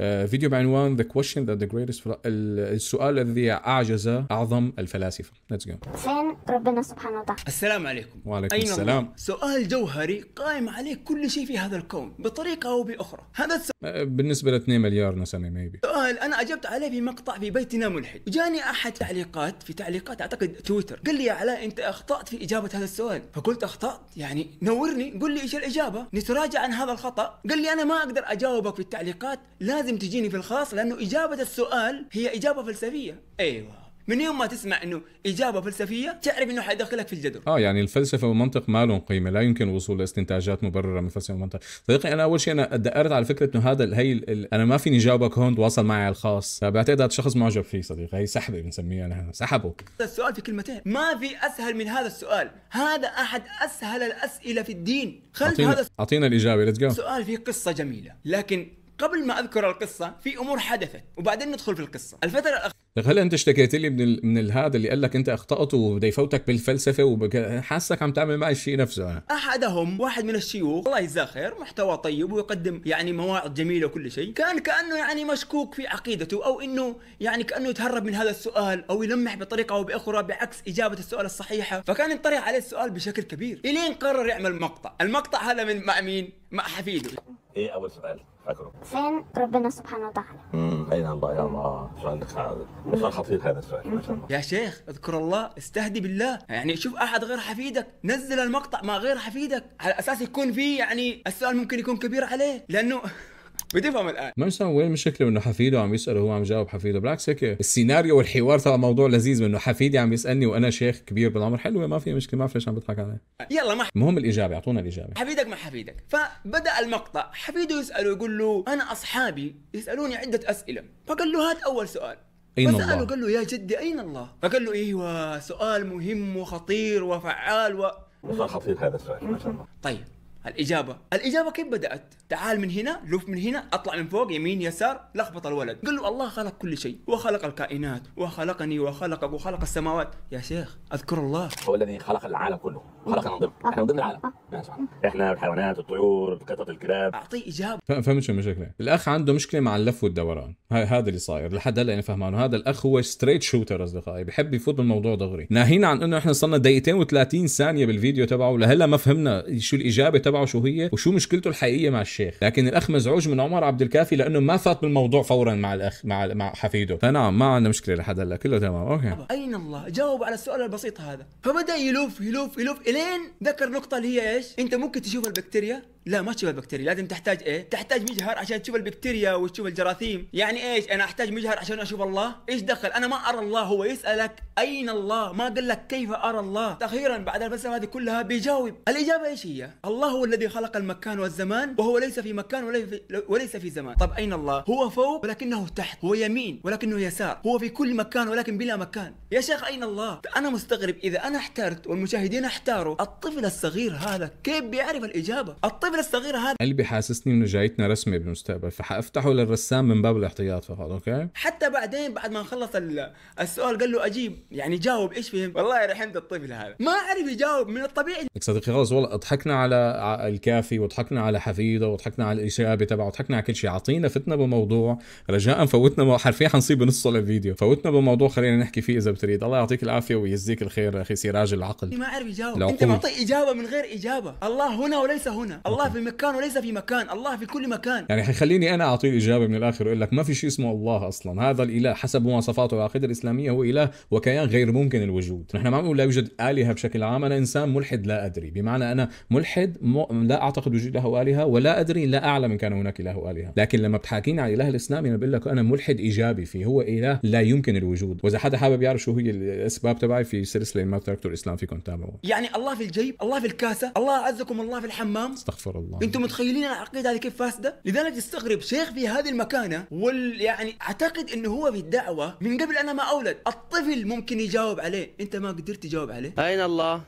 آه، فيديو بعنوان The question that the greatest السؤال الذي أعجز أعظم الفلاسفة Let's جو فين ربنا سبحانه وتعالى السلام عليكم وعليكم أيوة السلام سؤال جوهري قائم عليه كل شيء في هذا الكون بطريقة أو بأخرى هذا السؤال آه، بالنسبة ل 2 مليار نسمة ميبي سؤال أنا أجبت عليه في مقطع في بيتنا ملحد وجاني أحد تعليقات في تعليقات أعتقد تويتر قال لي يا علاء أنت أخطأت في إجابة هذا السؤال فقلت أخطأت يعني نورني قل لي إيش الإجابة نتراجع عن هذا الخطأ قال لي أنا ما أقدر أجاوبك في التعليقات لا لازم تجيني في الخاص لانه اجابه السؤال هي اجابه فلسفيه ايوه من يوم ما تسمع انه اجابه فلسفيه تعرف انه حيدخلك في الجدر اه يعني الفلسفه والمنطق ما لهم قيمه لا يمكن الوصول لاستنتاجات مبرره من الفلسفه والمنطق صديقي انا اول شيء انا دقرت على فكره انه هذا هي انا ما فيني جاوبك هون تواصل معي على الخاص فبعتقد هذا الشخص معجب فيه صديقي هي سحبه بنسميها نحن سحبه السؤال في كلمتين ما في اسهل من هذا السؤال هذا احد اسهل الاسئله في الدين خلف أعطينا... هذا اعطينا الاجابه ليتس جو السؤال فيه قصه جميله لكن قبل ما اذكر القصه في امور حدثت وبعدين ندخل في القصه الفتره الأخ... هل انت اشتكيت لي من ال... من هذا اللي قال لك انت اخطات وبدا يفوتك بالفلسفه وحاسك عم تعمل معي الشيء نفسه انا احدهم واحد من الشيوخ الله يجزاه خير محتوى طيب ويقدم يعني مواعظ جميله وكل شيء كان كانه يعني مشكوك في عقيدته او انه يعني كانه يتهرب من هذا السؤال او يلمح بطريقه او باخرى بعكس اجابه السؤال الصحيحه فكان ينطرح عليه السؤال بشكل كبير الين قرر يعمل مقطع المقطع هذا من مع مين مع حفيده ايه اول سؤال فين ربنا سبحانه وتعالى امم اي نعم يا الله عندك مش خطير هذا السؤال يا شيخ اذكر الله استهدي بالله يعني شوف احد غير حفيدك نزل المقطع مع غير حفيدك على اساس يكون فيه يعني السؤال ممكن يكون كبير عليه لانه بدي افهم الان ما مش وين المشكله انه حفيده عم يساله وهو عم يجاوب حفيده بالعكس هيك السيناريو والحوار تبع موضوع لذيذ منه حفيدي عم يسالني وانا شيخ كبير بالعمر حلوه ما في مشكله ما بعرف ليش عم بضحك عليه يلا ما المهم الاجابه اعطونا الاجابه حفيدك ما حفيدك فبدا المقطع حفيده يساله يقول له انا اصحابي يسالوني عده اسئله فقال له هات اول سؤال أين فسأله الله؟ قال له يا جدي أين الله؟ فقال له أيوة سؤال مهم وخطير وفعال و خطير هذا السؤال ما شاء الله طيب الاجابه الاجابه كيف بدات تعال من هنا لف من هنا اطلع من فوق يمين يسار لخبط الولد قل له الله خلق كل شيء وخلق الكائنات وخلقني وخلقك وخلق السماوات يا شيخ اذكر الله هو الذي خلق العالم كله خلقنا من ضمن آه. احنا من ضمن العالم نعم، آه. احنا الحيوانات والطيور قطط الكلاب اعطيه اجابه فهمت شو المشكله الاخ عنده مشكله مع اللف والدوران هذا اللي صاير لحد هلا انا يعني فهمانه هذا الاخ هو ستريت شوتر اصدقائي بحب يفوت بالموضوع دغري ناهينا عن انه احنا صرنا دقيقتين و30 ثانيه بالفيديو تبعه لهلا ما فهمنا شو الاجابه تبعه تبعه شو هي وشو مشكلته الحقيقيه مع الشيخ لكن الاخ مزعوج من عمر عبد الكافي لانه ما فات بالموضوع فورا مع الاخ مع مع حفيده فنعم ما عندنا مشكله لحد هلا كله تمام اوكي اين الله جاوب على السؤال البسيط هذا فبدا يلوف يلوف يلوف الين ذكر نقطه اللي هي ايش انت ممكن تشوف البكتيريا لا ما تشوف البكتيريا لازم تحتاج ايه تحتاج مجهر عشان تشوف البكتيريا وتشوف الجراثيم يعني ايش انا احتاج مجهر عشان اشوف الله ايش دخل انا ما ارى الله هو يسالك اين الله ما قال لك كيف ارى الله تاخيرا بعد الفلسفه هذه كلها بيجاوب الاجابه ايش هي الله هو الذي خلق المكان والزمان وهو ليس في مكان وليس في, وليس في زمان طب اين الله هو فوق ولكنه تحت هو يمين ولكنه يسار هو في كل مكان ولكن بلا مكان يا شيخ اين الله انا مستغرب اذا انا احترت والمشاهدين احتاروا الطفل الصغير هذا كيف بيعرف الاجابه الطفل القنبله الصغيره هذا يعني اللي حاسسني انه جايتنا رسمه بالمستقبل فحافتحه للرسام من باب الاحتياط فقط اوكي حتى بعدين بعد ما خلص السؤال قال له اجيب يعني جاوب ايش فهم والله رحمت الطفل هذا ما عرف يجاوب من الطبيعي صديقي خلص والله ضحكنا على الكافي وضحكنا على حفيده وضحكنا على الاشابه تبعه وضحكنا على كل شيء اعطينا فتنا بموضوع رجاء فوتنا حرفيا حنصيب بنص الفيديو فوتنا بموضوع خلينا نحكي فيه اذا بتريد الله يعطيك العافيه ويجزيك الخير يا اخي سراج العقل ما عرف يجاوب انت معطي اجابه من غير اجابه الله هنا وليس هنا الله الله في مكان وليس في مكان الله في كل مكان يعني حيخليني أنا أعطيه الإجابة من الآخر وأقول لك ما في شيء اسمه الله أصلا هذا الإله حسب مواصفاته العقيدة الإسلامية هو إله وكيان غير ممكن الوجود نحن ما بنقول لا يوجد آلهة بشكل عام أنا إنسان ملحد لا أدري بمعنى أنا ملحد م... لا أعتقد وجود له آلهة ولا أدري لا أعلم إن كان هناك إله آلهة لكن لما بتحاكيني على الإله الإسلامي أنا بقول لك أنا ملحد إيجابي فيه هو إله لا يمكن الوجود وإذا حدا حابب يعرف شو هي الأسباب تبعي في سلسلة ما تركت الإسلام فيكم تابعوها يعني الله في الجيب الله في الكاسة الله أعزكم الله في الحمام استغفر استغفر الله انتم متخيلين العقيده هذه كيف فاسده؟ لذلك تستغرب شيخ في هذه المكانه وال يعني اعتقد انه هو في الدعوه من قبل انا ما اولد، الطفل ممكن يجاوب عليه، انت ما قدرت تجاوب عليه؟ اين الله؟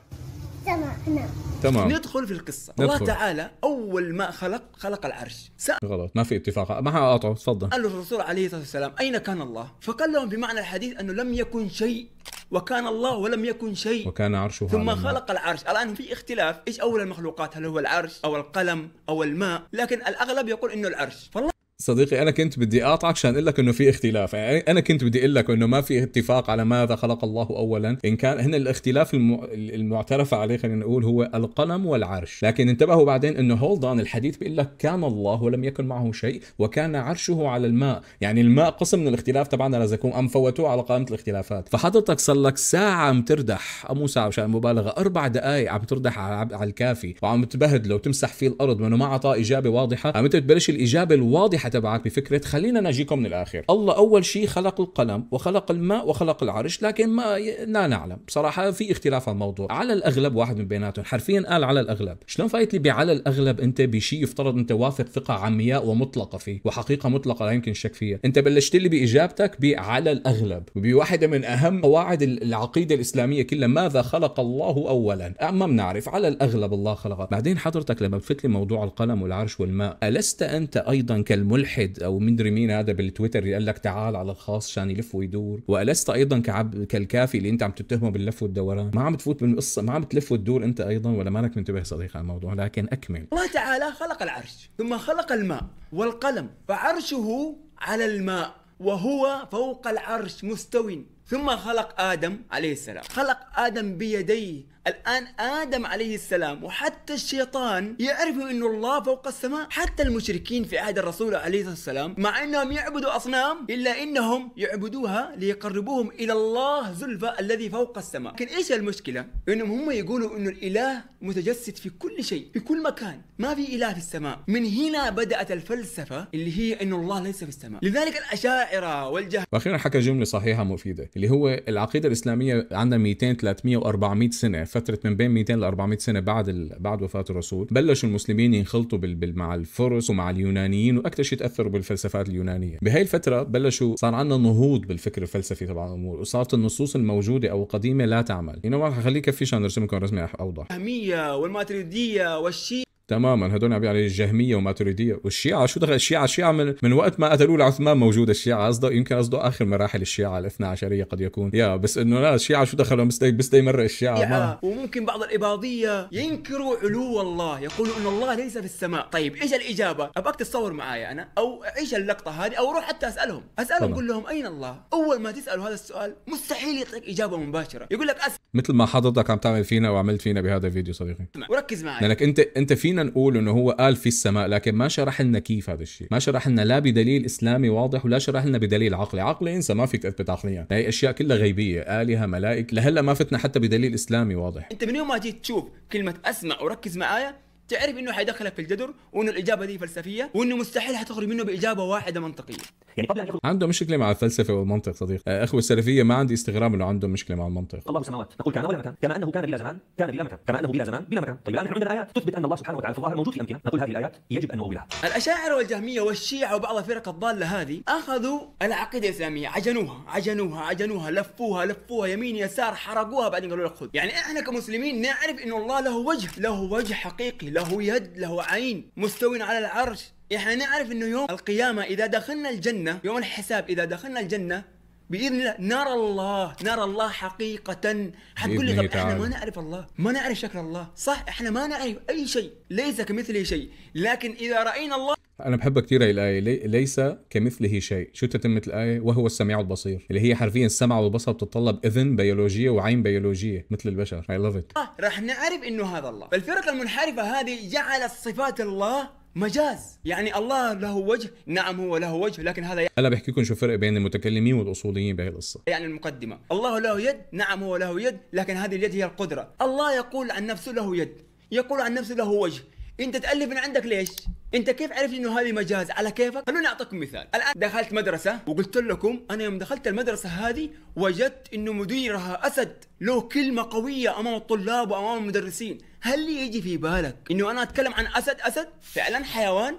تمام نعم. تمام ندخل في القصه ندخل. الله تعالى اول ما خلق خلق العرش سأل غلط ما في اتفاق ما حقاطعه تفضل قال الرسول عليه الصلاه والسلام اين كان الله فقال لهم بمعنى الحديث انه لم يكن شيء وكان الله ولم يكن شيء وكان عرشه ثم خلق العرش الان في اختلاف ايش اول المخلوقات هل هو العرش او القلم او الماء لكن الاغلب يقول انه العرش فالله صديقي انا كنت بدي اقاطعك عشان اقول لك انه في اختلاف يعني انا كنت بدي اقول لك انه ما في اتفاق على ماذا خلق الله اولا ان كان هنا الاختلاف الم... المعترف عليه خلينا نقول هو القلم والعرش لكن انتبهوا بعدين انه هولد اون الحديث بيقول لك كان الله ولم يكن معه شيء وكان عرشه على الماء يعني الماء قسم من الاختلاف تبعنا لازم يكون ام فوتوه على قائمه الاختلافات فحضرتك صار لك ساعه عم تردح مو ساعه مشان مبالغه اربع دقائق عم تردح على الكافي وعم تبهدله وتمسح فيه الارض لانه ما اعطاه اجابه واضحه عم تبلش الاجابه الواضحه حدا بعك بفكره خلينا نجيكم من الاخر الله اول شيء خلق القلم وخلق الماء وخلق العرش لكن ما ي... لا نعلم بصراحه في اختلاف على الموضوع على الاغلب واحد من بيناتهم حرفيا قال على الاغلب شلون فايت لي بعلى الاغلب انت بشيء يفترض انت واثق ثقه عمياء ومطلقه فيه وحقيقه مطلقه لا يمكن الشك فيها انت بلشت لي باجابتك بعلى الاغلب وبواحدة من اهم قواعد العقيده الاسلاميه كلها ماذا خلق الله اولا ما بنعرف على الاغلب الله خلقه بعدين حضرتك لما بفتلي لي موضوع القلم والعرش والماء الست انت ايضا كالمن الملحد او مدري مين هذا بالتويتر اللي قال لك تعال على الخاص عشان يلف ويدور والست ايضا كعب كالكافي اللي انت عم تتهمه باللف والدوران ما عم تفوت بالقصه ما عم تلف وتدور انت ايضا ولا مانك منتبه صديق على الموضوع لكن اكمل الله تعالى خلق العرش ثم خلق الماء والقلم فعرشه على الماء وهو فوق العرش مستو ثم خلق ادم عليه السلام خلق ادم بيديه الآن آدم عليه السلام وحتى الشيطان يعرفوا أن الله فوق السماء حتى المشركين في عهد الرسول عليه السلام مع أنهم يعبدوا أصنام إلا أنهم يعبدوها ليقربوهم إلى الله زلفى الذي فوق السماء لكن إيش المشكلة؟ أنهم هم يقولوا أن الإله متجسد في كل شيء في كل مكان ما في إله في السماء من هنا بدأت الفلسفة اللي هي أن الله ليس في السماء لذلك الأشاعرة والجه وأخيرا حكى جملة صحيحة مفيدة اللي هو العقيدة الإسلامية عندها 200 300 و400 سنة ف فتره من بين 200 ل 400 سنه بعد ال... بعد وفاه الرسول بلشوا المسلمين ينخلطوا بال... بال... مع الفرس ومع اليونانيين واكثر شيء تاثروا بالفلسفات اليونانيه بهي الفتره بلشوا صار عندنا نهوض بالفكر الفلسفي تبع الامور وصارت النصوص الموجوده او القديمه لا تعمل هنا ما اخليك اخليه يكفيش ارسم لكم رسمه اوضح اهميه والماتريديه والشيء تماما هدول عم يعني الجهميه وماتريديه والشيعه شو دخل الشيعه الشيعه من, من وقت ما قتلوا لعثمان موجوده الشيعه قصده يمكن قصده اخر مراحل الشيعه الاثنا عشريه قد يكون يا بس انه لا الشيعه شو دخلوا بس مستي مره الشيعه ما. وممكن بعض الاباضيه ينكروا علو الله يقولوا ان الله ليس في السماء طيب ايش الاجابه ابغاك تتصور معايا انا او ايش اللقطه هذه او روح حتى اسالهم اسالهم قول لهم اين الله اول ما تسالوا هذا السؤال مستحيل يعطيك اجابه مباشره يقول لك اسال مثل ما حضرتك عم تعمل فينا وعملت فينا بهذا الفيديو صديقي وركز معي لانك انت انت فينا فينا نقول انه هو قال في السماء لكن ما شرح لنا كيف هذا الشيء ما شرح لنا لا بدليل اسلامي واضح ولا شرح لنا بدليل عقلي عقلي انسى ما فيك تثبت عقليا هاي اشياء كلها غيبيه الهه ملائكه لهلا ما فتنا حتى بدليل اسلامي واضح انت من يوم ما جيت تشوف كلمه اسمع وركز معايا تعرف انه حيدخلك في الجدر وانه الاجابه دي فلسفيه وانه مستحيل حتخرج منه باجابه واحده منطقيه يعني قبل ان يخرج عنده مشكله مع الفلسفه والمنطق صديق أه، اخوه السلفيه ما عندي استغراب انه عنده مشكله مع المنطق الله سماوات نقول كان ولا مكان كما انه كان بلا زمان كان بلا مكان كما انه بلا زمان بلا مكان طيب الان عندنا ايات تثبت ان الله سبحانه وتعالى في الظاهر موجود في الامكنه نقول هذه الايات يجب ان نؤولها الاشاعره والجهميه والشيعه وبعض الفرق الضاله هذه اخذوا العقيده الاسلاميه عجنوها عجنوها عجنوها لفوها لفوها يمين يسار حرقوها بعدين قالوا لك خذ يعني احنا كمسلمين نعرف انه الله له وجه له وجه حقيقي له يد له عين مستوي على العرش احنا نعرف انه يوم القيامه اذا دخلنا الجنه يوم الحساب اذا دخلنا الجنه باذن الله نرى الله نرى الله حقيقه حتقول لي طب احنا ما نعرف الله ما نعرف شكل الله صح احنا ما نعرف اي شيء ليس كمثله شيء لكن اذا راينا الله انا بحبها كثير هي الايه لي... ليس كمثله شيء شو تتمه الايه وهو السميع البصير اللي هي حرفيا السمع والبصر بتتطلب اذن بيولوجيه وعين بيولوجيه مثل البشر اي لاف ات رح نعرف انه هذا الله فالفرقه المنحرفه هذه جعلت صفات الله مجاز يعني الله له وجه نعم هو له وجه لكن هذا يعني هلا بحكي لكم شو الفرق بين المتكلمين والاصوليين بهي القصه يعني المقدمه الله له يد نعم هو له يد لكن هذه اليد هي القدره الله يقول عن نفسه له يد يقول عن نفسه له وجه انت تالف من عندك ليش انت كيف عرفت انه هذه مجاز على كيفك خلوني اعطيكم مثال الان دخلت مدرسه وقلت لكم انا يوم دخلت المدرسه هذه وجدت انه مديرها اسد له كلمه قويه امام الطلاب وامام المدرسين هل يجي في بالك انه انا اتكلم عن اسد اسد فعلا حيوان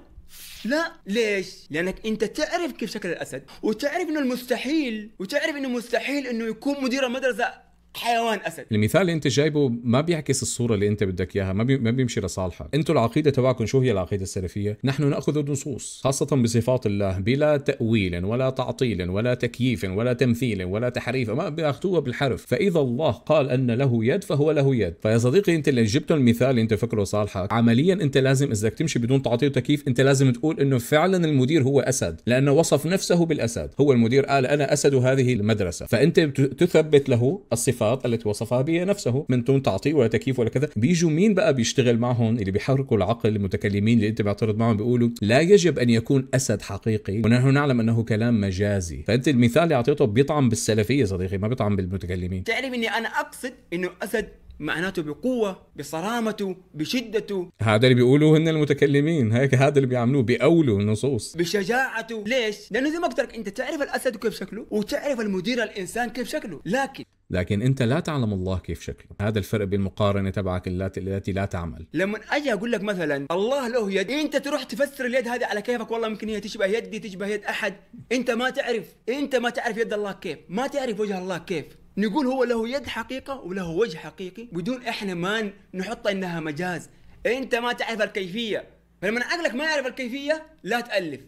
لا ليش؟ لأنك أنت تعرف كيف شكل الأسد وتعرف أنه المستحيل وتعرف أنه مستحيل أنه يكون مدير المدرسة حيوان اسد المثال اللي انت جايبه ما بيعكس الصوره اللي انت بدك اياها ما, بي... ما بيمشي لصالحك انتم العقيده تبعكم شو هي العقيده السلفيه نحن ناخذ النصوص خاصه بصفات الله بلا تاويل ولا تعطيل ولا تكييف ولا تمثيل ولا تحريف ما بياخذوها بالحرف فاذا الله قال ان له يد فهو له يد فيا صديقي انت اللي جبت المثال اللي انت فكره صالحك عمليا انت لازم اذا بدك تمشي بدون تعطيل وتكييف انت لازم تقول انه فعلا المدير هو اسد لانه وصف نفسه بالاسد هو المدير قال انا اسد هذه المدرسه فانت تثبت له الصفات الصفات التي وصفها به نفسه من دون تعطيل ولا تكييف ولا كذا بيجوا مين بقى بيشتغل معهم اللي بيحركوا العقل المتكلمين اللي انت بيعترض معهم بيقولوا لا يجب ان يكون اسد حقيقي ونحن نعلم انه كلام مجازي فانت المثال اللي اعطيته بيطعم بالسلفيه صديقي ما بيطعم بالمتكلمين تعرف اني انا اقصد انه اسد معناته بقوة بصرامته بشدته هذا اللي بيقولوه هن المتكلمين هيك هذا اللي بيعملوه بأولوا النصوص بشجاعته ليش؟ لأنه زي ما قلت لك أنت تعرف الأسد كيف شكله وتعرف المدير الإنسان كيف شكله لكن لكن انت لا تعلم الله كيف شكله هذا الفرق بين المقارنه تبعك التي لا تعمل لما اجي اقول لك مثلا الله له يد انت تروح تفسر اليد هذه على كيفك والله يمكن هي تشبه يدي تشبه يد احد انت ما تعرف انت ما تعرف يد الله كيف ما تعرف وجه الله كيف نقول هو له يد حقيقه وله وجه حقيقي بدون احنا ما نحط انها مجاز انت ما تعرف الكيفيه فلما عقلك ما يعرف الكيفيه لا تالف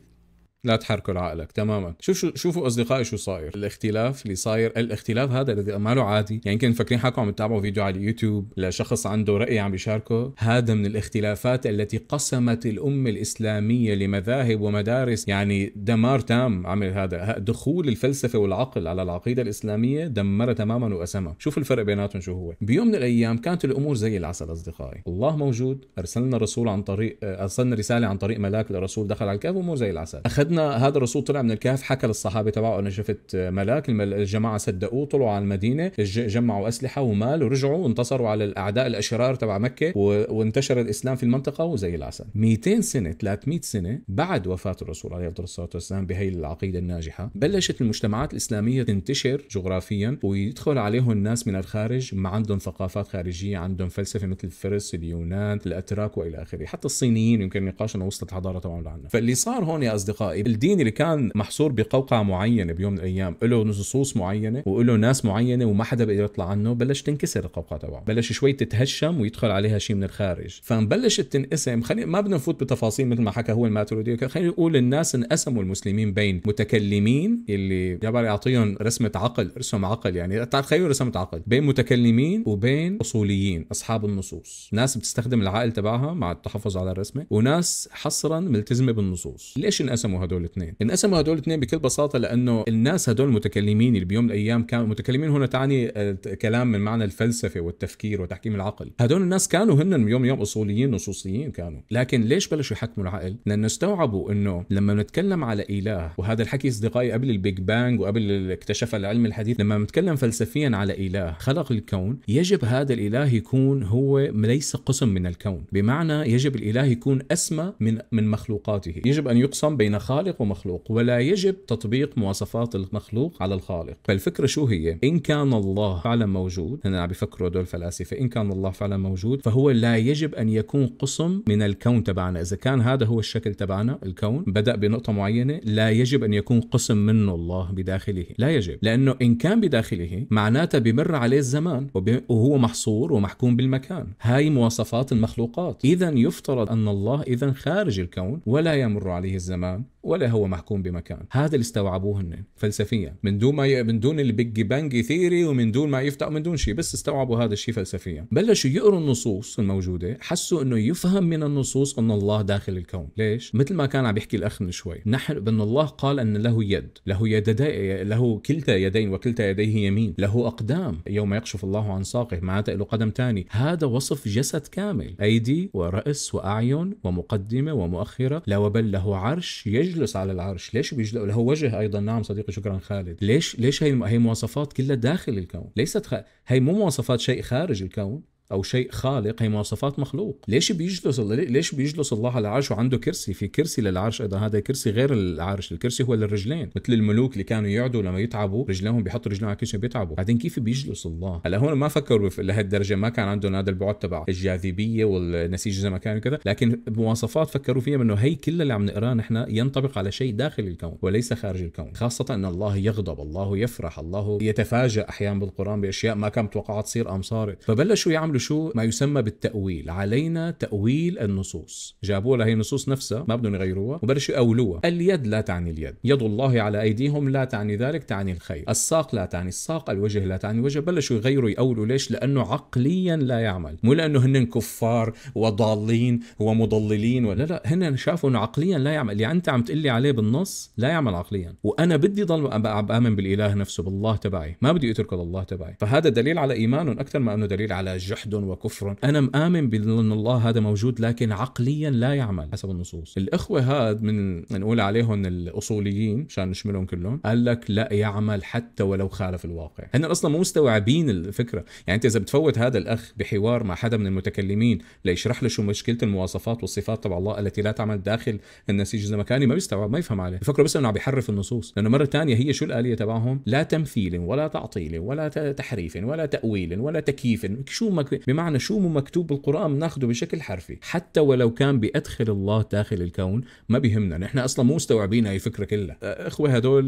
لا تحركوا عقلك تماما شوفوا شوفوا اصدقائي شو صاير الاختلاف اللي صاير الاختلاف هذا الذي ما له عادي يعني يمكن مفكرين حالكم عم تتابعوا فيديو على اليوتيوب لشخص عنده راي عم يشاركه هذا من الاختلافات التي قسمت الامه الاسلاميه لمذاهب ومدارس يعني دمار تام عمل هذا دخول الفلسفه والعقل على العقيده الاسلاميه دمرها تماما واسمها شوف الفرق بيناتهم شو هو بيوم من الايام كانت الامور زي العسل اصدقائي الله موجود ارسلنا رسول عن طريق ارسلنا رساله عن طريق ملاك لرسول دخل على الكهف امور زي العسل أخذ سيدنا هذا الرسول طلع من الكهف حكى للصحابه تبعه انا شفت ملاك الجماعه صدقوه طلعوا على المدينه جمعوا اسلحه ومال ورجعوا وانتصروا على الاعداء الاشرار تبع مكه وانتشر الاسلام في المنطقه وزي العسل 200 سنه 300 سنه بعد وفاه الرسول عليه الصلاه والسلام والسلام بهي العقيدة الناجحة بلشت المجتمعات الإسلامية تنتشر جغرافيا ويدخل عليهم الناس من الخارج ما عندهم ثقافات خارجية عندهم فلسفة مثل الفرس اليونان الأتراك وإلى آخره حتى الصينيين يمكن نقاشنا وصلت حضارة تبعهم لعنا فاللي صار هون يا أصدقائي طيب، الدين اللي كان محصور بقوقعه معينه بيوم من الايام له نصوص معينه وله ناس معينه وما حدا بيقدر يطلع عنه بلش تنكسر القوقعه تبعه بلش شوي تتهشم ويدخل عليها شيء من الخارج فبلشت تنقسم خلينا ما بدنا نفوت بتفاصيل مثل ما حكى هو الماتريدي خلينا نقول الناس انقسموا المسلمين بين متكلمين اللي جبر يعطيهم رسمه عقل رسم عقل يعني تخيلوا رسمه عقل بين متكلمين وبين اصوليين اصحاب النصوص ناس بتستخدم العقل تبعها مع التحفظ على الرسمه وناس حصرا ملتزمه بالنصوص ليش انقسموا هدول الاثنين انقسموا هدول الاثنين بكل بساطه لانه الناس هدول المتكلمين اللي بيوم من الايام كانوا متكلمين هنا تعني آه، كلام من معنى الفلسفه والتفكير وتحكيم العقل هدول الناس كانوا هن يوم يوم اصوليين نصوصيين كانوا لكن ليش بلشوا يحكموا العقل لانه استوعبوا انه لما نتكلم على اله وهذا الحكي اصدقائي قبل البيج بانج وقبل اكتشف العلم الحديث لما نتكلم فلسفيا على اله خلق الكون يجب هذا الاله يكون هو ليس قسم من الكون بمعنى يجب الاله يكون اسمى من من مخلوقاته يجب ان يقسم بين خالق خالق ومخلوق ولا يجب تطبيق مواصفات المخلوق على الخالق فالفكرة شو هي إن كان الله فعلا موجود هنا عم بيفكروا دول الفلاسفة إن كان الله فعلا موجود فهو لا يجب أن يكون قسم من الكون تبعنا إذا كان هذا هو الشكل تبعنا الكون بدأ بنقطة معينة لا يجب أن يكون قسم منه الله بداخله لا يجب لأنه إن كان بداخله معناته بمر عليه الزمان وهو محصور ومحكوم بالمكان هاي مواصفات المخلوقات إذا يفترض أن الله إذا خارج الكون ولا يمر عليه الزمان ولا هو محكوم بمكان هذا اللي استوعبوه هن فلسفيا من دون ما ي... من دون البيج بانج ثيري ومن دون ما يفتح من دون شيء بس استوعبوا هذا الشيء فلسفيا بلشوا يقروا النصوص الموجوده حسوا انه يفهم من النصوص ان الله داخل الكون ليش مثل ما كان عم يحكي الاخ من شوي نحن بان الله قال ان له يد له يدي له كلتا يدين وكلتا يديه يمين له اقدام يوم يكشف الله عن ساقه معناته له قدم ثاني هذا وصف جسد كامل ايدي وراس واعين ومقدمه ومؤخره لا وبل له عرش يجلس يجلس على العرش ليش بيجلس له وجه ايضا نعم صديقي شكرا خالد ليش ليش هي هي مواصفات كلها داخل الكون ليست خ... هي مو مواصفات شيء خارج الكون او شيء خالق هي مواصفات مخلوق ليش بيجلس الله ليش بيجلس الله على عرش وعنده كرسي في كرسي للعرش ايضا هذا كرسي غير العرش الكرسي هو للرجلين مثل الملوك اللي كانوا يقعدوا لما يتعبوا رجليهم بيحطوا رجلهم على الكرسي بيتعبوا بعدين كيف بيجلس الله هلا هون ما فكروا لهالدرجه ما كان عندهم هذا البعد تبع الجاذبيه والنسيج الزمكاني وكذا لكن مواصفات فكروا فيها انه هي كلها اللي عم نقراه نحن ينطبق على شيء داخل الكون وليس خارج الكون خاصه ان الله يغضب الله يفرح الله يتفاجئ احيانا بالقران باشياء ما كان متوقعها تصير ام صارت فبلشوا يعملوا بيبلشوا شو ما يسمى بالتأويل علينا تأويل النصوص جابوا لها هي النصوص نفسها ما بدهم يغيروها وبلشوا يأولوها اليد لا تعني اليد يد الله على أيديهم لا تعني ذلك تعني الخير الساق لا تعني الساق الوجه لا تعني الوجه بلشوا يغيروا يأولوا ليش لأنه عقليا لا يعمل مو لأنه هن كفار وضالين ومضللين ولا لا هن شافوا أنه عقليا لا يعمل اللي يعني أنت عم تقلي عليه بالنص لا يعمل عقليا وأنا بدي ضل آمن بالإله نفسه بالله تبعي ما بدي أترك الله تبعي فهذا دليل على إيمانهم أكثر ما أنه دليل على جحد جحد وكفر أنا مآمن بأن الله هذا موجود لكن عقليا لا يعمل حسب النصوص الإخوة هاد من نقول عليهم الأصوليين مشان نشملهم كلهم قال لك لا يعمل حتى ولو خالف الواقع هن أصلا مو مستوعبين الفكرة يعني أنت إذا بتفوت هذا الأخ بحوار مع حدا من المتكلمين ليشرح له شو مشكلة المواصفات والصفات تبع الله التي لا تعمل داخل النسيج الزمكاني ما بيستوعب ما يفهم عليه بفكروا بس انه عم بيحرف النصوص لانه مره ثانيه هي شو الاليه تبعهم لا تمثيل ولا تعطيل ولا تحريف ولا تاويل ولا تكييف شو ما بمعنى شو مو مكتوب بالقرآن بناخده بشكل حرفي حتى ولو كان بيدخل الله داخل الكون ما بيهمنا نحن أصلا مو مستوعبين هاي الفكرة كلها أه، إخوة هدول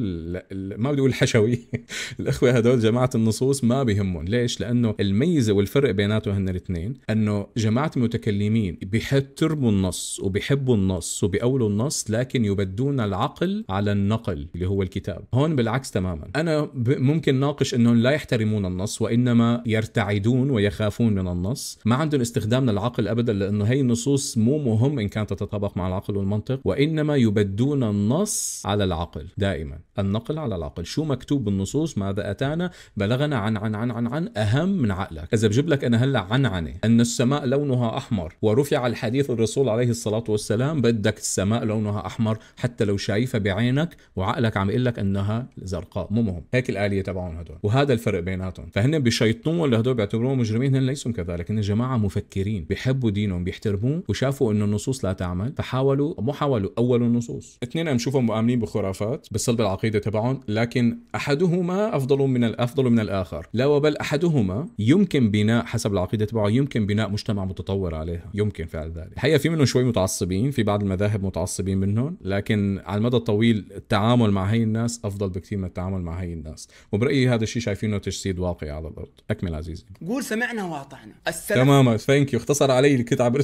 ما بدي أقول حشوي الإخوة هدول جماعة النصوص ما بيهمهم ليش لأنه الميزة والفرق بيناتهم هن الاثنين أنه جماعة المتكلمين بيحترموا النص وبيحبوا النص وبيقولوا النص لكن يبدون العقل على النقل اللي هو الكتاب هون بالعكس تماما أنا ممكن ناقش أنهم لا يحترمون النص وإنما يرتعدون ويخافون من من النص ما عندهم استخدام للعقل ابدا لانه هي النصوص مو مهم ان كانت تتطابق مع العقل والمنطق وانما يبدون النص على العقل دائما النقل على العقل شو مكتوب بالنصوص ماذا أتانا بلغنا عن عن عن عن عن أهم من عقلك إذا بجيب لك أنا هلا عنعنة أن السماء لونها أحمر ورفع الحديث الرسول عليه الصلاة والسلام بدك السماء لونها أحمر حتى لو شايفها بعينك وعقلك عم يقول لك أنها زرقاء مو مهم هيك الآلية تبعهم هدول وهذا الفرق بيناتهم فهن بشيطنون لهدول بيعتبروهم مجرمين هن ليسوا كذلك هن جماعة مفكرين بيحبوا دينهم بيحترموه وشافوا أنه النصوص لا تعمل فحاولوا مو حاولوا أولوا النصوص اثنين عم شوفهم مؤمنين بخرافات بس العقل العقيده تبعهم لكن احدهما افضل من الافضل من الاخر لا وبل احدهما يمكن بناء حسب العقيده تبعه يمكن بناء مجتمع متطور عليها يمكن فعل ذلك الحقيقه في منهم شوي متعصبين في بعض المذاهب متعصبين منهم لكن على المدى الطويل التعامل مع هي الناس افضل بكثير من التعامل مع هي الناس وبرايي هذا الشيء شايفينه تجسيد واقعي على الارض اكمل عزيزي قول سمعنا واطعنا تماما ثانك يو اختصر علي اللي كنت عم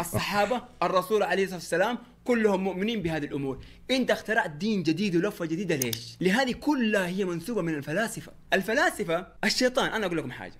الصحابه الرسول عليه الصلاه والسلام كلهم مؤمنين بهذه الامور انت اخترعت دين جديد ولفه جديده ليش لهذه كلها هي منسوبه من الفلاسفه الفلاسفه الشيطان انا اقول لكم حاجه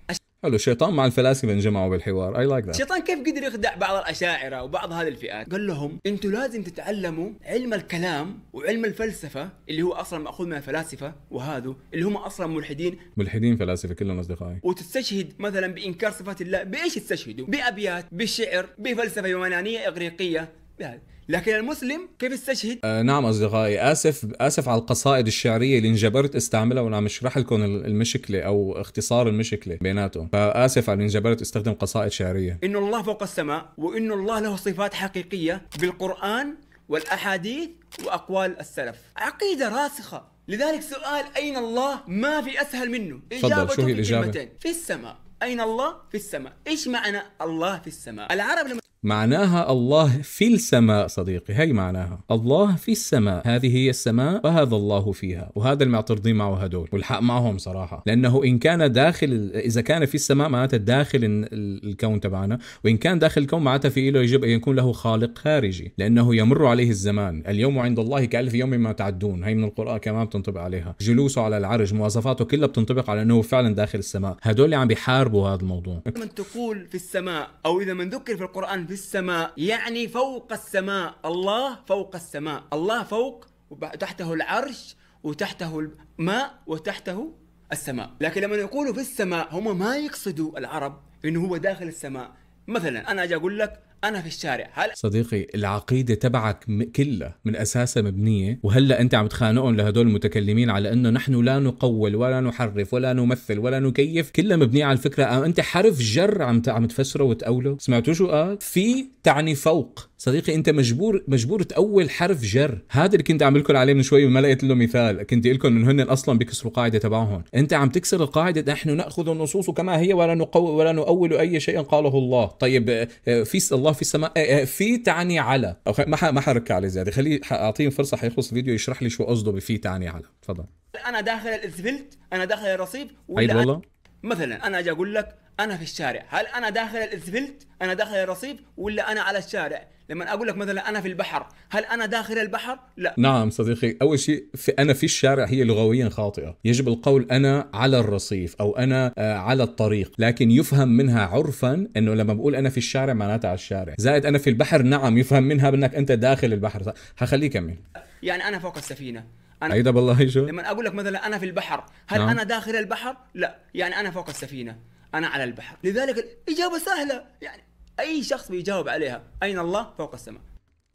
حلو الشيطان مع الفلاسفه انجمعوا بالحوار اي لايك ذات الشيطان كيف قدر يخدع بعض الاشاعره وبعض هذه الفئات قال لهم انتم لازم تتعلموا علم الكلام وعلم الفلسفه اللي هو اصلا ماخوذ من الفلاسفه وهذا اللي هم اصلا ملحدين ملحدين فلاسفه كلهم اصدقائي وتستشهد مثلا بانكار صفات الله بايش تستشهدوا بابيات بشعر بفلسفه يونانيه اغريقيه بهذا لكن المسلم كيف استشهد؟ آه نعم اصدقائي اسف اسف على القصائد الشعريه اللي انجبرت استعملها وانا عم اشرح لكم المشكله او اختصار المشكله بيناتهم فاسف على انجبرت استخدم قصائد شعريه انه الله فوق السماء وانه الله له صفات حقيقيه بالقران والاحاديث واقوال السلف عقيده راسخه لذلك سؤال اين الله ما في اسهل منه اجابته شو هي الاجابه في السماء اين الله في السماء ايش معنى الله في السماء العرب لما معناها الله في السماء صديقي هي معناها الله في السماء هذه هي السماء وهذا الله فيها وهذا اللي معترضين معه هدول والحق معهم صراحة لأنه إن كان داخل إذا كان في السماء معناتها داخل الكون تبعنا وإن كان داخل الكون معناتها في له يجب أن يكون له خالق خارجي لأنه يمر عليه الزمان اليوم عند الله كألف يوم ما تعدون هي من القرآن كمان بتنطبق عليها جلوسه على العرج مواصفاته كلها بتنطبق على أنه فعلا داخل السماء هدول اللي عم بيحاربوا هذا الموضوع من تقول في السماء أو إذا من ذكر في القرآن في في السماء يعني فوق السماء الله فوق السماء الله فوق وتحته العرش وتحته الماء وتحته السماء لكن لما يقولوا في السماء هم ما يقصدوا العرب انه هو داخل السماء مثلا انا اجي اقول لك انا في الشارع هل صديقي العقيده تبعك كلها من اساسها مبنيه وهلا انت عم تخانقهم لهدول المتكلمين على انه نحن لا نقول ولا نحرف ولا نمثل ولا نكيف كلها مبنيه على الفكره آه، انت حرف جر عم عم تفسره وتقوله سمعتوا شو قال في تعني فوق صديقي انت مجبور مجبور تاول حرف جر هذا اللي كنت عم لكم عليه من شوي وما لقيت له مثال كنت اقول لكم انه هن اصلا بيكسروا قاعده تبعهم انت عم تكسر القاعده نحن ناخذ النصوص كما هي ولا نقول ولا نؤول اي شيء قاله الله طيب آه، آه، في الله او في السماء آه، آه، في تعني على او ما ح... ما حركها عليه زياده خليه اعطيه فرصه حيخلص الفيديو يشرح لي شو قصده بفي تعني على تفضل انا داخل الاسفلت انا داخل الرصيف ولا والله مثلا انا اجي اقول لك انا في الشارع هل انا داخل الاسفلت انا داخل الرصيف ولا انا على الشارع لما اقول لك مثلا انا في البحر هل انا داخل البحر لا نعم صديقي اول شيء في انا في الشارع هي لغويا خاطئه يجب القول انا على الرصيف او انا آه، على الطريق لكن يفهم منها عرفا انه لما بقول انا في الشارع معناتها على الشارع زائد انا في البحر نعم يفهم منها انك انت داخل البحر هخليه يكمل يعني انا فوق السفينه انا ايضا بالله شو لما اقول لك مثلا انا في البحر هل نعم. انا داخل البحر لا يعني انا فوق السفينه انا على البحر لذلك الاجابه سهله يعني اي شخص بيجاوب عليها اين الله فوق السماء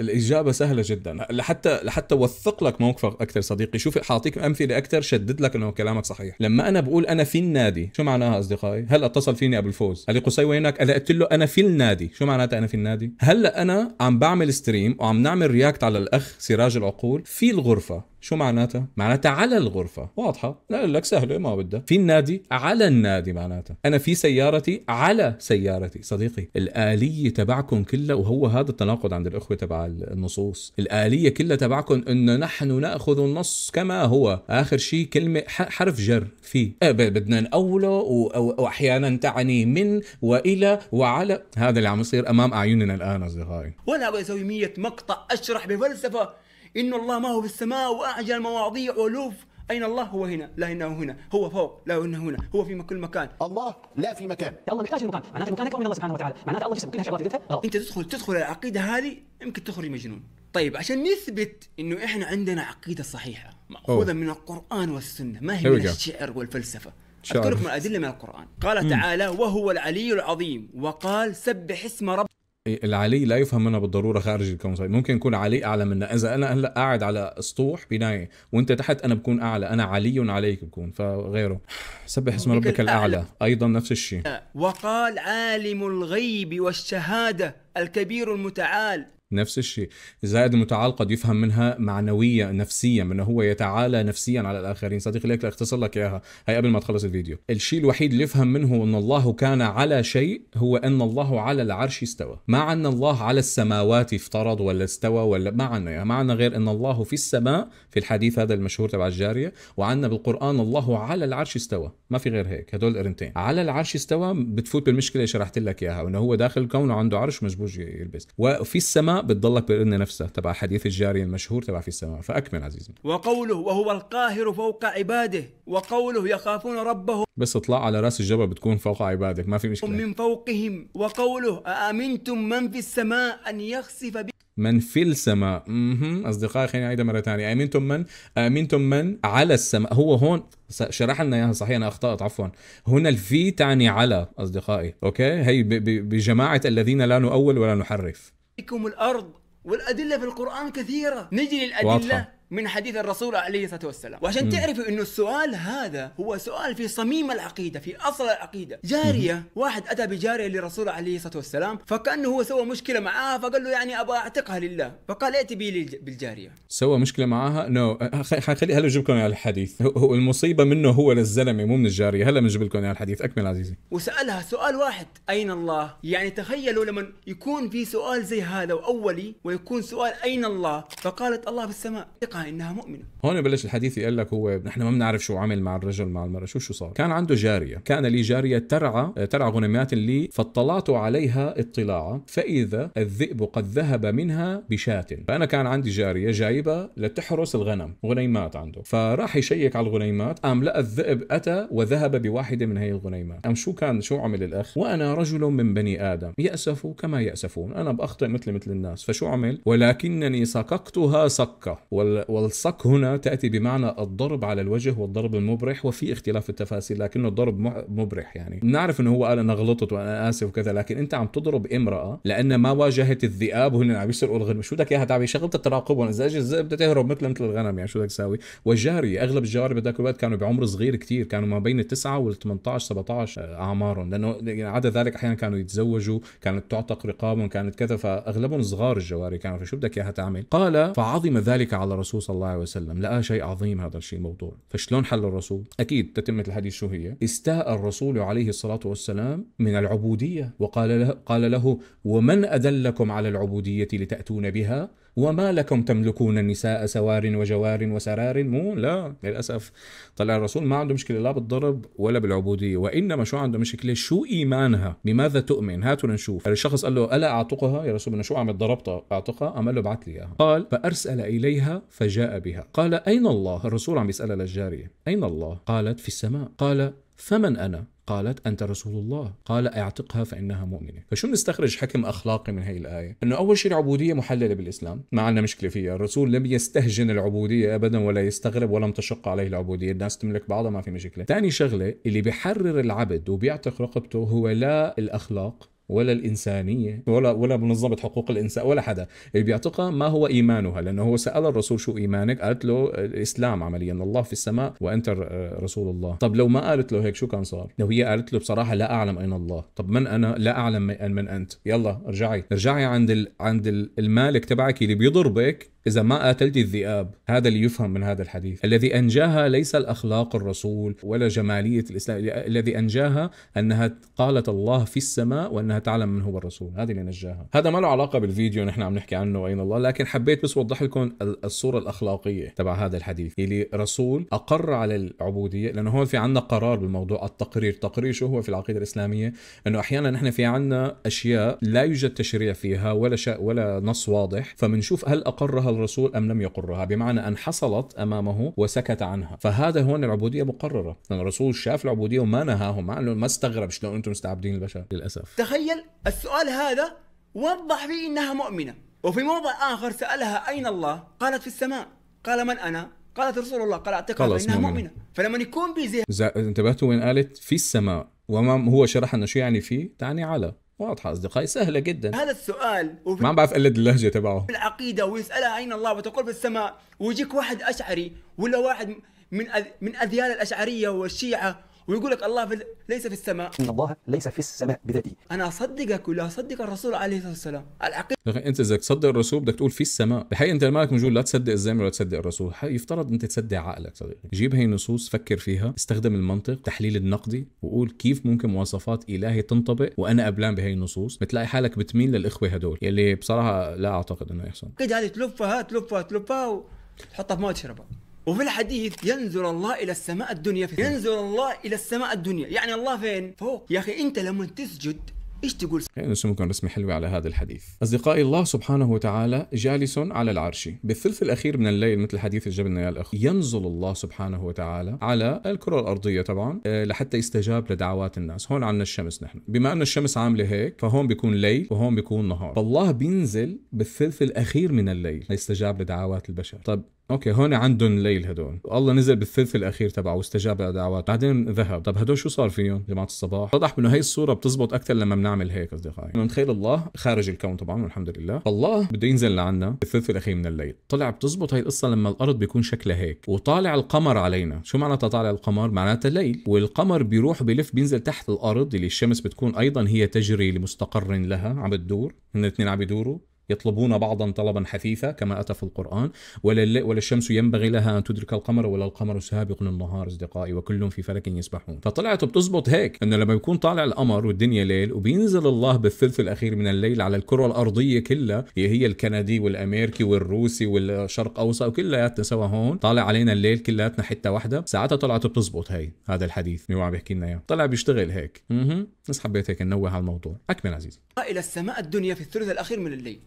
الإجابة سهلة جدا لحتى لحتى وثق لك موقفك أكثر صديقي شوف حاعطيك أمثلة أكثر شدد لك أنه كلامك صحيح لما أنا بقول أنا في النادي شو معناها أصدقائي هلا اتصل فيني أبو الفوز قال لي قصي وينك أنا قلت له أنا في النادي شو معناتها أنا في النادي هلا أنا عم بعمل ستريم وعم نعمل رياكت على الأخ سراج العقول في الغرفة شو معناتها؟ معناتها على الغرفة واضحة أقول لك سهلة ما بدها في النادي على النادي معناتها أنا في سيارتي على سيارتي صديقي الآلية تبعكم كلها وهو هذا التناقض عند الأخوة تبع النصوص الآلية كلها تبعكم أنه نحن نأخذ النص كما هو آخر شيء كلمة حرف جر في إيه، بدنا نأوله وأحيانا تعني من وإلى وعلى هذا اللي عم يصير أمام أعيننا الآن أصدقائي وأنا أبغى أسوي 100 مقطع أشرح بفلسفة إن الله ما هو في السماء وأعجل مواضيع ألوف أين الله هو هنا لا إنه هنا هو فوق لا إنه هنا هو في كل مكان الله لا في مكان الله محتاج المكان معناته مكانك من الله سبحانه وتعالى معناته الله جسم كل شيء قلتها أنت تدخل تدخل العقيدة هذه يمكن تخرج مجنون طيب عشان نثبت انه احنا عندنا عقيده صحيحه ماخوذه من القران والسنه ما هي من الشعر والفلسفه اذكركم الادله من القران قال تعالى وهو العلي العظيم وقال سبح اسم رب العلي لا يفهم منها بالضروره خارج الكون صحيح. ممكن يكون علي اعلى منا اذا انا هلا قاعد على سطوح بنايه وانت تحت انا بكون اعلى انا علي عليك بكون فغيره سبح اسم ربك الاعلى ايضا نفس الشيء وقال عالم الغيب والشهاده الكبير المتعال نفس الشيء زائد المتعال قد يفهم منها معنويه نفسيا من هو يتعالى نفسيا على الاخرين صديقي ليك لأختصر لك اياها هي قبل ما تخلص الفيديو الشيء الوحيد اللي يفهم منه ان الله كان على شيء هو ان الله على العرش استوى ما عنا الله على السماوات افترض ولا استوى ولا ما عنا يعني ما عنا غير ان الله في السماء في الحديث هذا المشهور تبع الجاريه وعنا بالقران الله على العرش استوى ما في غير هيك هدول قرنتين على العرش استوى بتفوت بالمشكله اللي شرحت لك اياها انه هو داخل الكون وعنده عرش مجبوج يلبس وفي السماء بتضلك بالقرنة نفسها تبع حديث الجارية المشهور تبع في السماء فأكمل عزيزي وقوله وهو القاهر فوق عباده وقوله يخافون ربهم بس اطلع على راس الجبل بتكون فوق عبادك ما في مشكلة من فوقهم وقوله أأمنتم من في السماء أن يخسف بي من في السماء اها اصدقائي خليني اعيدها مره ثانيه امنتم من امنتم من على السماء هو هون شرح لنا اياها صحيح انا اخطات عفوا هنا الفي تعني على اصدقائي اوكي هي بجماعه الذين لا نؤول ولا نحرف يحييكم الارض والادله في القران كثيره نجي للادله واضحة. من حديث الرسول عليه الصلاه والسلام وعشان تعرفوا انه السؤال هذا هو سؤال في صميم العقيده في اصل العقيده جاريه واحد اتى بجاريه للرسول عليه الصلاه والسلام فكانه هو سوى مشكله معاها فقال له يعني ابغى اعتقها لله فقال ائت بي بالجاريه سوى مشكله معاها نو no. هلا اجيب لكم الحديث هو المصيبه منه هو للزلمه مو من الجاريه هلا بنجيب لكم اياها الحديث اكمل عزيزي وسالها سؤال واحد اين الله يعني تخيلوا لما يكون في سؤال زي هذا واولي ويكون سؤال اين الله فقالت الله في السماء طريقها انها مؤمنه هون بلش الحديث يقول لك هو نحن ما بنعرف شو عمل مع الرجل مع المراه شو شو صار كان عنده جاريه كان لي جاريه ترعى ترعى غنمات لي فاطلعت عليها اطلاعا فاذا الذئب قد ذهب منها بشاة فانا كان عندي جاريه جايبها لتحرس الغنم غنيمات عنده فراح يشيك على الغنيمات قام لقى الذئب اتى وذهب بواحده من هي الغنيمات قام شو كان شو عمل الاخ وانا رجل من بني ادم ياسف كما ياسفون انا باخطئ مثل مثل الناس فشو عمل ولكنني سققتها سكه وال والصك هنا تأتي بمعنى الضرب على الوجه والضرب المبرح وفي اختلاف في التفاسير لكنه الضرب مبرح يعني نعرف انه هو قال انا غلطت وانا اسف وكذا لكن انت عم تضرب امرأة لان ما واجهت الذئاب وهن عم يسرقوا الغنم شو بدك اياها تعمل شغلت التراقب اذا اجى الذئب بدها تهرب مثل مثل الغنم يعني شو بدك تساوي والجاري اغلب الجواري بذاك الوقت كانوا بعمر صغير كثير كانوا ما بين التسعة وال 18 17 اعمارهم لانه عدا يعني ذلك احيانا كانوا يتزوجوا كانت تعتق رقابهم كانت كذا فاغلبهم صغار الجواري كانوا فشو بدك اياها تعمل قال فعظم ذلك على رسول الرسول صلى الله عليه وسلم لقى شيء عظيم هذا الشيء الموضوع فشلون حل الرسول اكيد تتمه الحديث شو هي استاء الرسول عليه الصلاه والسلام من العبوديه وقال له قال له ومن ادلكم على العبوديه لتاتون بها وما لكم تملكون النساء سوار وجوار وسرار مو لا للاسف طلع الرسول ما عنده مشكله لا بالضرب ولا بالعبوديه وانما شو عنده مشكله شو ايمانها بماذا تؤمن هاتوا لنشوف الشخص قال له الا اعتقها يا رسول الله شو عم ضربتها اعتقها قام له ابعث لي اياها قال فارسل اليها فجاء بها قال اين الله الرسول عم يسالها للجاريه اين الله قالت في السماء قال فمن أنا؟ قالت أنت رسول الله قال اعتقها فإنها مؤمنة فشو بنستخرج حكم أخلاقي من هي الآية أنه أول شيء العبودية محللة بالإسلام ما عندنا مشكلة فيها الرسول لم يستهجن العبودية أبدا ولا يستغرب ولم تشق عليه العبودية الناس تملك بعضها ما في مشكلة ثاني شغلة اللي بيحرر العبد وبيعتق رقبته هو لا الأخلاق ولا الانسانيه ولا ولا منظمه حقوق الانسان ولا حدا اللي بيعتقها ما هو ايمانها لانه هو سال الرسول شو ايمانك قالت له الاسلام عمليا الله في السماء وانت آه، رسول الله طب لو ما قالت له هيك شو كان صار لو هي قالت له بصراحه لا اعلم اين الله طب من انا لا اعلم من انت يلا ارجعي ارجعي عند عند المالك تبعك اللي بيضربك إذا ما قاتلت الذئاب هذا اللي يفهم من هذا الحديث الذي أنجاها ليس الأخلاق الرسول ولا جمالية الإسلام الذي أنجاها أنها قالت الله في السماء وأنها تعلم من هو الرسول هذا اللي نجاها هذا ما له علاقة بالفيديو نحن عم نحكي عنه وأين الله لكن حبيت بس أوضح لكم الصورة الأخلاقية تبع هذا الحديث اللي رسول أقر على العبودية لأنه هون في عنا قرار بالموضوع التقرير تقرير شو هو في العقيدة الإسلامية أنه أحيانا نحن في عنا أشياء لا يوجد تشريع فيها ولا شيء ولا نص واضح فبنشوف هل أقرها الرسول أم لم يقرها بمعنى أن حصلت أمامه وسكت عنها فهذا هون العبودية مقررة لأن الرسول شاف العبودية وما نهاهم مع أنه ما استغرب شلون أنتم مستعبدين البشر للأسف تخيل السؤال هذا وضح فيه أنها مؤمنة وفي موضع آخر سألها أين الله قالت في السماء قال من أنا قالت رسول الله قال اعتقد انها مؤمنة. مؤمنه فلما يكون بيزي زي انتبهتوا وين قالت في السماء وما هو شرح انه شو يعني فيه تعني على واضحه اصدقائي سهله جدا هذا السؤال وفي ما بعرف اقلد اللهجه تبعه العقيده ويسالها اين الله وتقول في السماء ويجيك واحد اشعري ولا واحد من أذ... من اذيال الاشعريه والشيعه ويقول لك الله في ليس في السماء ان الله ليس في السماء بذاته انا اصدقك ولا اصدق الرسول عليه الصلاه والسلام العقيده انت اذا تصدق الرسول بدك تقول في السماء الحقيقه انت مالك مجول لا تصدق الزمن ولا تصدق الرسول يفترض انت تصدق عقلك صديقي جيب هي النصوص فكر فيها استخدم المنطق التحليل النقدي وقول كيف ممكن مواصفات الهي تنطبق وانا قبلان بهي النصوص بتلاقي حالك بتميل للاخوه هدول يلي بصراحه لا اعتقد انه يحصل كده هذه تلفها تلفها تلفها وتحطها في ماء تشربها وفي الحديث ينزل الله الى السماء الدنيا في ينزل الله الى السماء الدنيا يعني الله فين فوق يا اخي انت لما تسجد ايش تقول؟ نرسمكم رسمه حلوه على هذا الحديث. اصدقائي الله سبحانه وتعالى جالس على العرش، بالثلث الاخير من الليل مثل حديث الجبل يا الاخ، ينزل الله سبحانه وتعالى على الكره الارضيه طبعا آه، لحتى يستجاب لدعوات الناس، هون عندنا الشمس نحن، بما ان الشمس عامله هيك فهون بيكون ليل وهون بيكون نهار، فالله بينزل بالثلث الاخير من الليل ليستجاب لدعوات البشر، طب اوكي هون عندهم ليل هدول والله نزل بالثلث الاخير تبعه واستجاب لدعوات بعدين ذهب طب هدول شو صار فيهم جماعه الصباح اتضح انه هي الصوره بتزبط اكثر لما بنعمل هيك اصدقائي انه نتخيل الله خارج الكون طبعا والحمد لله الله بده ينزل لعنا بالثلث الاخير من الليل طلع بتزبط هي القصه لما الارض بيكون شكلها هيك وطالع القمر علينا شو معناتها طالع القمر معناتها ليل والقمر بيروح بلف بينزل تحت الارض اللي الشمس بتكون ايضا هي تجري لمستقر لها عم بتدور هن الاثنين عم يدوروا يطلبون بعضا طلبا حثيثا كما أتى في القرآن ولا, ينبغي لها أن تدرك القمر ولا القمر سابق النهار أصدقائي وكل في فلك يسبحون فطلعت بتزبط هيك أنه لما يكون طالع القمر والدنيا ليل وبينزل الله بالثلث الأخير من الليل على الكرة الأرضية كلها هي هي الكندي والأمريكي والروسي والشرق أوسط وكلياتنا سوا هون طالع علينا الليل كلياتنا حتة واحدة ساعتها طلعت بتزبط هي هذا الحديث اللي هو بيحكي لنا إياه طلع بيشتغل هيك اها بس حبيت هيك نوه على الموضوع أكمل عزيزي إلى السماء الدنيا في الثلث الأخير من الليل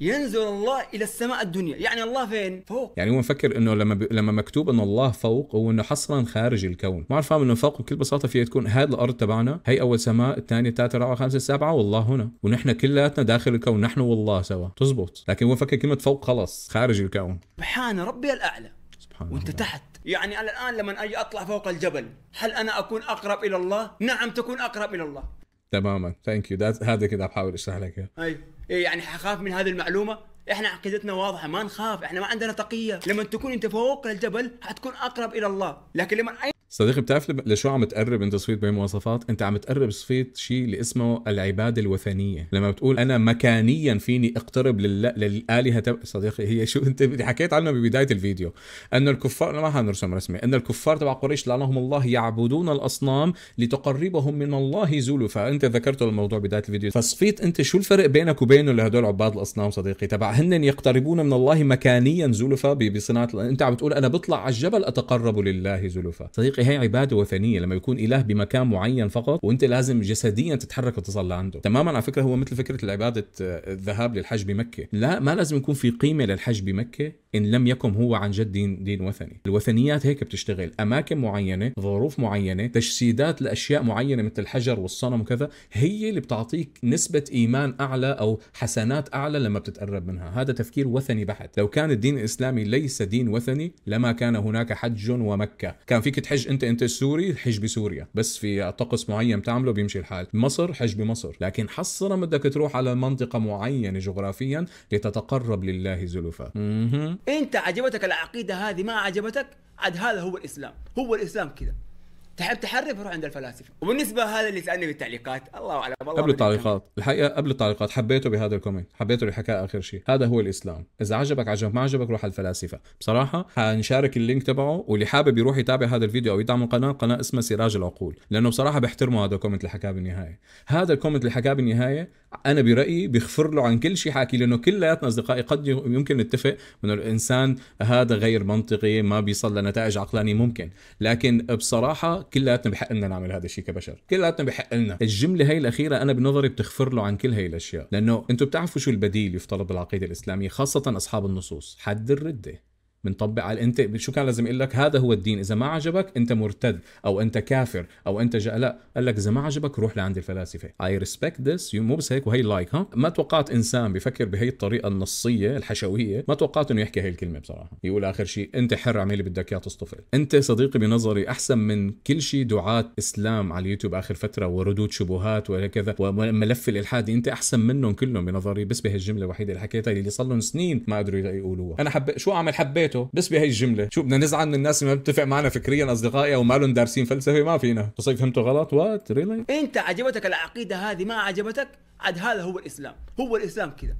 ينزل الله الى السماء الدنيا يعني الله فين فوق يعني هو مفكر انه لما ب... لما مكتوب انه الله فوق هو انه حصرا خارج الكون ما عرف فاهم انه فوق بكل بساطه فيها تكون هذه الارض تبعنا هي اول سماء الثانيه الثالثه الرابعه الخامسه السابعه والله هنا ونحن كلياتنا داخل الكون نحن والله سوا تزبط لكن هو مفكر كلمه فوق خلص خارج الكون سبحان ربي الاعلى سبحان وانت الله. تحت يعني انا الان لما اجي اطلع فوق الجبل هل انا اكون اقرب الى الله نعم تكون اقرب الى الله تماما ثانك يو هذا كذا بحاول اشرح لك ايوه إيه، يعني حخاف من هذه المعلومه احنا عقيدتنا واضحه ما نخاف احنا ما عندنا تقيه لما تكون انت فوق الجبل حتكون اقرب الى الله لكن لما صديقي بتعرف لشو عم تقرب انت صفيت بين مواصفات؟ انت عم تقرب صفيت شيء اللي اسمه العباده الوثنيه، لما بتقول انا مكانيا فيني اقترب لل... للالهه تب... صديقي هي شو انت حكيت عنه ببدايه الفيديو، ان الكفار ما حنرسم رسمه، ان الكفار تبع قريش لعنهم الله يعبدون الاصنام لتقربهم من الله زولوا انت ذكرت الموضوع بدايه الفيديو، فصفيت انت شو الفرق بينك وبينه لهدول عباد الاصنام صديقي؟ تبع هن يقتربون من الله مكانيا زلفى بصناعه انت عم بتقول انا بطلع على الجبل اتقرب لله زلفى، صديقي إيه هي عباده وثنيه لما يكون اله بمكان معين فقط وانت لازم جسديا تتحرك وتصل لعنده تماما على فكره هو مثل فكره العباده آه، الذهاب للحج بمكه لا ما لازم يكون في قيمه للحج بمكه ان لم يكن هو عن جد دين دين وثني الوثنيات هيك بتشتغل اماكن معينه ظروف معينه تجسيدات لاشياء معينه مثل الحجر والصنم وكذا هي اللي بتعطيك نسبه ايمان اعلى او حسنات اعلى لما بتتقرب منها هذا تفكير وثني بحت لو كان الدين الاسلامي ليس دين وثني لما كان هناك حج ومكه كان فيك تحج انت انت السوري حج بسوريا بس في طقس معين بتعمله بيمشي الحال مصر حج بمصر لكن حصرا بدك تروح على منطقه معينه جغرافيا لتتقرب لله زلفا انت عجبتك العقيده هذه ما عجبتك عاد هذا هو الاسلام هو الاسلام كذا تحب تحرف روح عند الفلاسفه وبالنسبه هذا اللي سالني بالتعليقات الله اعلم قبل التعليقات الحقيقه قبل التعليقات حبيته بهذا الكومنت حبيته اللي حكاه اخر شيء هذا هو الاسلام اذا عجبك عجب ما عجبك روح على الفلاسفه بصراحه حنشارك اللينك تبعه واللي حابب يروح يتابع هذا الفيديو او يدعم القناه قناه اسمها سراج العقول لانه بصراحه بحترمه هذا الكومنت اللي حكاه بالنهايه هذا الكومنت اللي حكاه بالنهايه انا برايي بيغفر له عن كل شيء حاكي لانه كلياتنا اصدقائي قد يمكن نتفق انه الانسان هذا غير منطقي ما بيصل لنتائج عقلانيه ممكن لكن بصراحه كلياتنا بحق لنا نعمل هذا الشيء كبشر كلياتنا بحق لنا الجمله هي الاخيره انا بنظري بتغفر له عن كل هي الاشياء لانه انتم بتعرفوا شو البديل يفترض بالعقيده الاسلاميه خاصه اصحاب النصوص حد الرده بنطبق على انت شو كان لازم يقول لك هذا هو الدين اذا ما عجبك انت مرتد او انت كافر او انت جاء لا قال لك اذا ما عجبك روح لعند الفلاسفه اي ريسبكت ذس مو بس هيك وهي لايك ها ما توقعت انسان بفكر بهي الطريقه النصيه الحشويه ما توقعت انه يحكي هي الكلمه بصراحه يقول اخر شيء انت حر اعمل اللي بدك اياه تصطفل انت صديقي بنظري احسن من كل شيء دعاه اسلام على اليوتيوب اخر فتره وردود شبهات وهكذا وملف الالحادي انت احسن منهم كلهم بنظري بس بهالجمله الوحيده اللي حكيتها اللي صار لهم سنين ما قدروا يقولوها انا حبيت شو اعمل حبيت حكيته بس بهي الجمله شو بدنا نزعل من الناس اللي ما بتفق معنا فكريا اصدقائي او ما لهم دارسين فلسفه ما فينا تصير فهمته غلط وات ريلي really? انت عجبتك العقيده هذه ما عجبتك عاد هذا هو الاسلام هو الاسلام كذا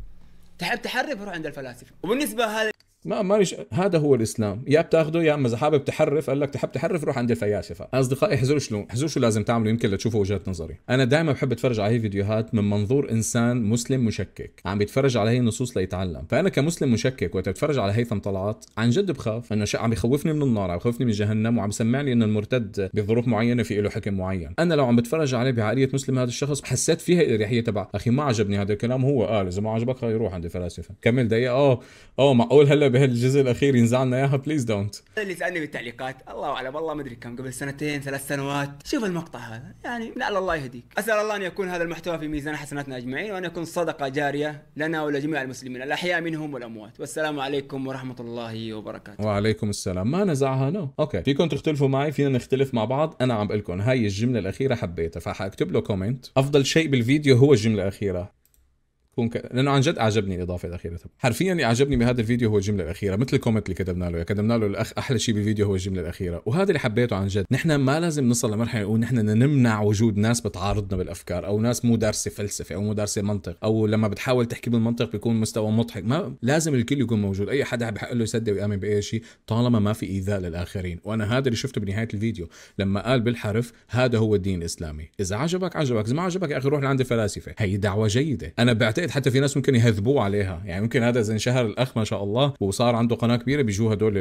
تحب تحرف روح عند الفلاسفه وبالنسبه هذا ما مانيش هذا هو الاسلام يا بتاخده يا اما اذا حابب تحرف قال لك تحب تحرف روح عند الفياشفه اصدقائي احزروا شو احزروا شو لازم تعملوا يمكن لتشوفوا وجهه نظري انا دائما بحب اتفرج على هي فيديوهات من منظور انسان مسلم مشكك عم بيتفرج على هي النصوص ليتعلم فانا كمسلم مشكك وقت بتفرج على هيثم طلعت عن جد بخاف انه عم يخوفني من النار عم يخوفني من جهنم وعم يسمعني انه المرتد بظروف معينه في له حكم معين انا لو عم بتفرج عليه بعقليه مسلم هذا الشخص حسيت فيها الاريحيه تبع اخي ما عجبني هذا الكلام هو قال اذا ما عجبك خلي يروح عند الفلاسفه كمل دقيقه اه اه معقول هلا بهالجزء الاخير ينزع لنا اياها بليز دونت اللي سالني بالتعليقات الله اعلم والله ما ادري كم قبل سنتين ثلاث سنوات شوف المقطع هذا يعني لعل الله يهديك اسال الله ان يكون هذا المحتوى في ميزان حسناتنا اجمعين وان يكون صدقه جاريه لنا ولجميع المسلمين الاحياء منهم والاموات والسلام عليكم ورحمه الله وبركاته وعليكم السلام ما نزعها نو اوكي فيكم تختلفوا معي فينا نختلف مع بعض انا عم بقول لكم هاي الجمله الاخيره حبيتها فحاكتب له كومنت افضل شيء بالفيديو هو الجمله الاخيره تكون ك... لانه عن جد اعجبني الاضافه الاخيره تبعه حرفيا اللي اعجبني بهذا الفيديو هو الجمله الاخيره مثل الكومنت اللي كتبنا له كتبنا له الأخ... احلى شيء بالفيديو هو الجمله الاخيره وهذا اللي حبيته عن جد نحن ما لازم نصل لمرحله نقول نحن نمنع وجود ناس بتعارضنا بالافكار او ناس مو دارسه فلسفه او مو دارسه منطق او لما بتحاول تحكي بالمنطق بيكون مستوى مضحك ما لازم الكل يكون موجود اي حدا بحق له يصدق ويامن باي شيء طالما ما في ايذاء للاخرين وانا هذا اللي شفته بنهايه الفيديو لما قال بالحرف هذا هو الدين الاسلامي اذا عجبك عجبك اذا ما عجبك يا اخي روح لعند الفلاسفه هي دعوه جيده انا بعتقد اعتقد حتى في ناس ممكن يهذبوه عليها يعني ممكن هذا اذا انشهر الاخ ما شاء الله وصار عنده قناه كبيره بيجوا هدول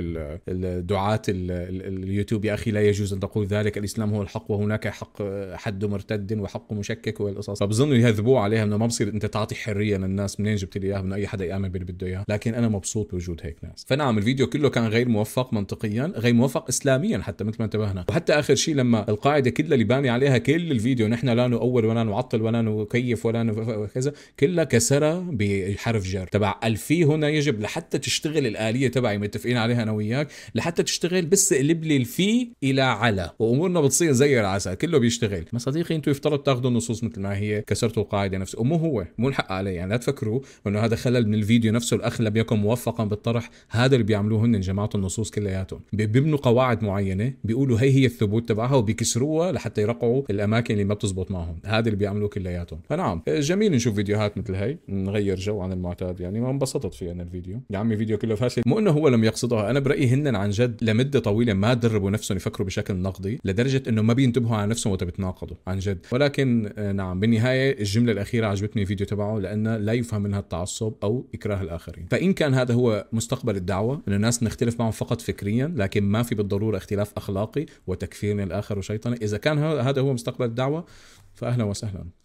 الدعاة اليوتيوب يا اخي لا يجوز ان تقول ذلك الاسلام هو الحق وهناك حق حد مرتد وحق مشكك والقصص فبظن يهذبوه عليها انه ما بصير انت تعطي حريه للناس منين جبت لي اياها انه اي حدا يامن باللي بده اياه لكن انا مبسوط بوجود هيك ناس فنعم الفيديو كله كان غير موفق منطقيا غير موفق اسلاميا حتى مثل ما انتبهنا وحتى اخر شيء لما القاعده كلها اللي باني عليها كل الفيديو نحن لا نؤول ولا نعطل ولا نكيف ولا كذا كلها كسرها بحرف جر تبع الفي هنا يجب لحتى تشتغل الاليه تبعي متفقين عليها انا وياك لحتى تشتغل بس قلب لي الفي الى على وامورنا بتصير زي العسل كله بيشتغل ما صديقي انتم يفترض تاخذوا النصوص مثل ما هي كسرتوا القاعده نفسها ومو هو مو الحق علي يعني لا تفكروا انه هذا خلل من الفيديو نفسه الاخ لم يكن موفقا بالطرح هذا اللي بيعملوه هن جماعه النصوص كلياتهم بيبنوا قواعد معينه بيقولوا هي هي الثبوت تبعها وبيكسروها لحتى يرقعوا الاماكن اللي ما بتزبط معهم هذا اللي بيعملوه كلياتهم فنعم جميل نشوف فيديوهات مثل هاي نغير جو عن المعتاد يعني ما انبسطت فيه انا الفيديو يا عمي فيديو كله فاشل مو انه هو لم يقصدها انا برايي هن عن جد لمده طويله ما دربوا نفسهم يفكروا بشكل نقدي لدرجه انه ما بينتبهوا على نفسهم وقت بتناقضوا عن جد ولكن آه، نعم بالنهايه الجمله الاخيره عجبتني الفيديو تبعه لانه لا يفهم منها التعصب او اكراه الاخرين فان كان هذا هو مستقبل الدعوه انه الناس نختلف معهم فقط فكريا لكن ما في بالضروره اختلاف اخلاقي وتكفير الاخر وشيطنه اذا كان هذا هو مستقبل الدعوه فاهلا وسهلا